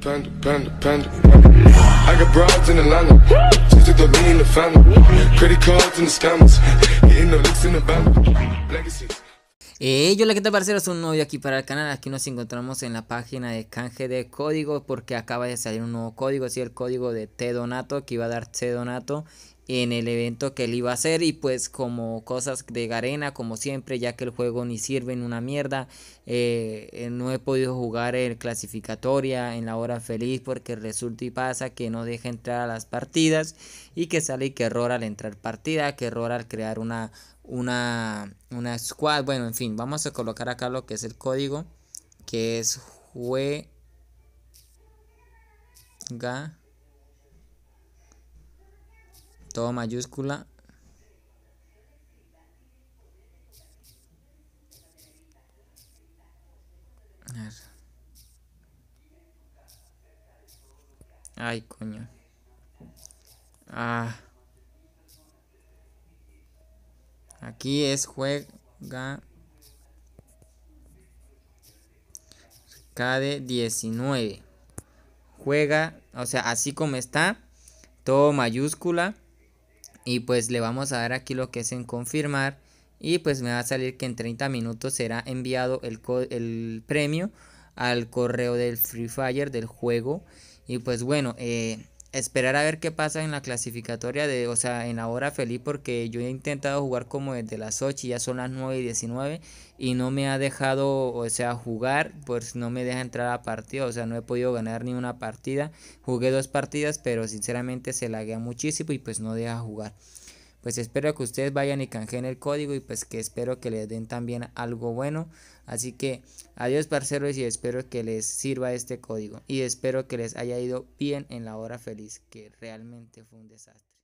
Panda, panda, panda, panda, I got broads in Atlanta. She took the lean in the family. Credit cards and the scammers. Hitting the licks in the band. Legacy. Eh, yo hola, que tal, parceros? Un novio aquí para el canal. Aquí nos encontramos en la página de canje de códigos porque acaba de salir un nuevo código, así el código de T Donato que iba a dar T Donato en el evento que él iba a hacer y pues como cosas de Garena como siempre ya que el juego ni sirve en una mierda eh, eh, no he podido jugar el clasificatoria en la hora feliz porque resulta y pasa que no deja entrar a las partidas y que sale y que error al entrar partida que error al crear una una, una squad. Bueno, en fin, vamos a colocar acá lo que es el código, que es juega. Todo mayúscula. Ay, coño. Ah. Aquí es juega kd 19. Juega, o sea, así como está, todo mayúscula. Y pues le vamos a dar aquí lo que es en confirmar. Y pues me va a salir que en 30 minutos será enviado el, el premio al correo del Free Fire del juego. Y pues bueno, eh, esperar a ver qué pasa en la clasificatoria de, o sea, en la hora feliz, porque yo he intentado jugar como desde las ocho y ya son las nueve y 19 y no me ha dejado, o sea, jugar, pues no me deja entrar a partido o sea, no he podido ganar ni una partida. Jugué dos partidas, pero sinceramente se laguea muchísimo y pues no deja jugar pues espero que ustedes vayan y canjeen el código y pues que espero que les den también algo bueno. Así que adiós parceros y espero que les sirva este código y espero que les haya ido bien en la hora feliz que realmente fue un desastre.